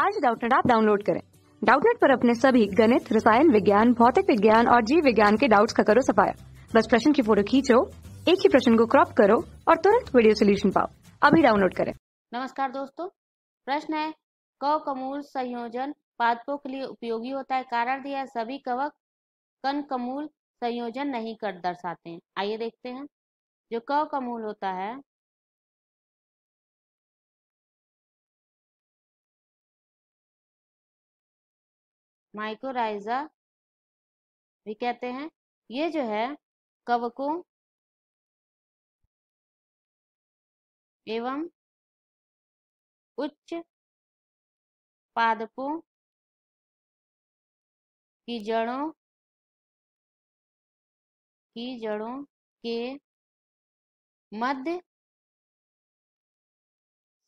आज डाउटनेट आप डाउनलोड करें डाउटनेट पर अपने सभी गणित रसायन विज्ञान भौतिक विज्ञान और जीव विज्ञान के डाउट्स का करो सफाया बस प्रश्न की फोटो खींचो एक ही प्रश्न को क्रॉप करो और तुरंत वीडियो सोल्यूशन पाओ अभी डाउनलोड करें नमस्कार दोस्तों प्रश्न है क कमूल संयोजन पादपों के लिए उपयोगी होता है कारण दिया सभी कवक कन कमूल संयोजन नहीं कर दर्शाते हैं आइए देखते हैं जो क कमूल होता है माइकोराइजा भी कहते हैं ये जो है कवकों एवं उच्च पादपों की जड़ों की जड़ों के मध्य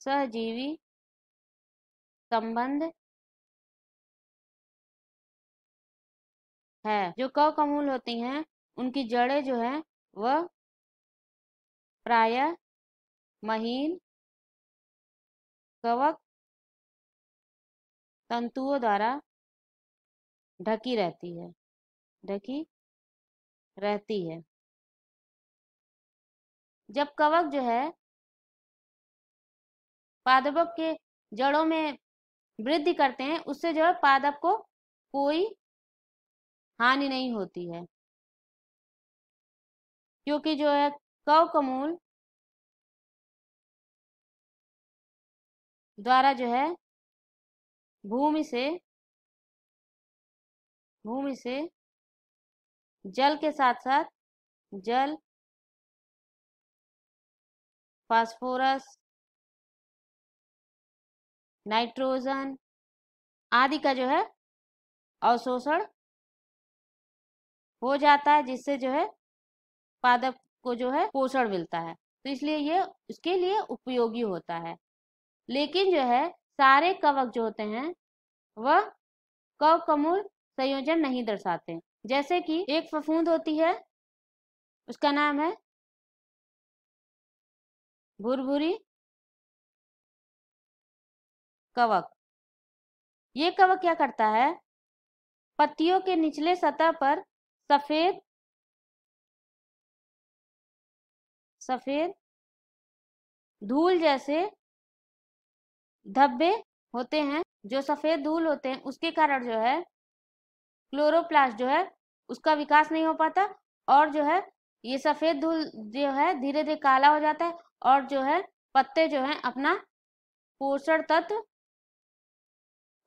सहजीवी संबंध है जो कव का होती हैं उनकी जड़ें जो हैं वह प्राय महीन कवक तंतुओं द्वारा ढकी रहती है ढकी रहती है जब कवक जो है पादपक के जड़ों में वृद्धि करते हैं उससे जो है पादप को कोई हानि नहीं होती है क्योंकि जो है कव कमूल द्वारा जो है भूमि से भूमि से जल के साथ साथ जल फास्फोरस नाइट्रोजन आदि का जो है अवशोषण हो जाता है जिससे जो है पादप को जो है पोषण मिलता है तो इसलिए ये उसके लिए उपयोगी होता है लेकिन जो है सारे कवक जो होते हैं वह कव कमूल संयोजन नहीं दर्शाते जैसे कि एक फफूंद होती है उसका नाम है भुरभुरी कवक ये कवक क्या करता है पत्तियों के निचले सतह पर सफेद सफेद धूल जैसे धब्बे होते हैं जो सफेद धूल होते हैं उसके कारण जो है क्लोरोप्लास्ट जो है उसका विकास नहीं हो पाता और जो है ये सफेद धूल जो है धीरे धीरे काला हो जाता है और जो है पत्ते जो है अपना पोषण तत्व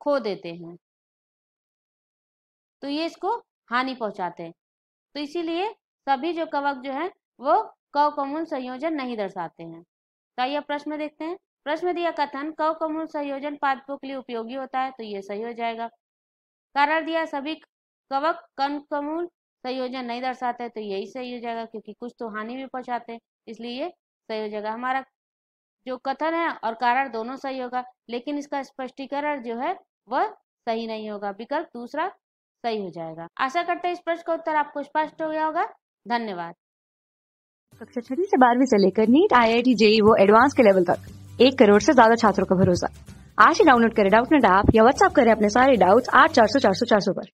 खो देते हैं तो ये इसको हानि पहुंचाते तो इसीलिए सभी जो कवक जो है वो कव कमूल संयोजन नहीं दर्शाते हैं तो आइए प्रश्न देखते हैं प्रश्न दिया कथन कव कमूल संयोजन पादपों के लिए उपयोगी होता है तो ये सही हो जाएगा कारण दिया सभी कवक कन कमूल संयोजन नहीं दर्शाते तो यही सही हो जाएगा क्योंकि कुछ तो हानि भी पहुंचाते इसलिए ये सही हो जाएगा हमारा जो कथन है और कारण दोनों सही होगा लेकिन इसका स्पष्टीकरण जो है वह सही नहीं होगा विकल्प दूसरा सही हो जाएगा आशा करते हैं इस प्रश्न का उत्तर आपको स्पष्ट हो गया होगा धन्यवाद कक्षा छठी से बारहवीं से लेकर NEET I I T JEE वो एडवांस के लेवल तक एक करोड़ से ज्यादा छात्रों का भरोसा आज ही डाउनलोड करें डाउट नेट ऐप या व्हाट्सअप करें अपने सारे डाउट्स आठ चार सौ चार सौ चार सौ पर